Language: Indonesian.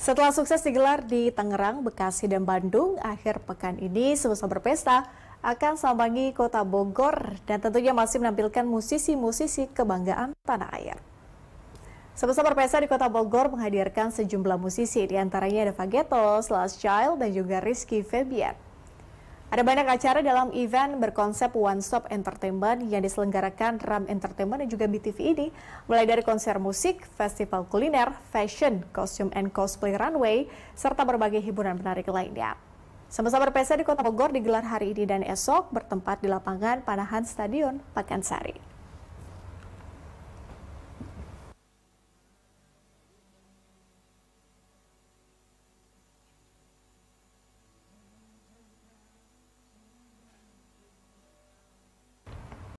Setelah sukses digelar di Tangerang, Bekasi, dan Bandung, akhir pekan ini sebesar Berpesta akan sambangi kota Bogor dan tentunya masih menampilkan musisi-musisi kebanggaan tanah air. Sebesar Berpesta di kota Bogor menghadirkan sejumlah musisi, diantaranya ada Fageto, Last Child, dan juga Rizky Febian. Ada banyak acara dalam event berkonsep One Stop Entertainment yang diselenggarakan RAM Entertainment dan juga BTV ini, mulai dari konser musik, festival kuliner, fashion, kostum and cosplay runway, serta berbagai hiburan menarik lainnya. Semesta berpesta di Kota Bogor digelar hari ini dan esok bertempat di lapangan Panahan Stadion Pakansari.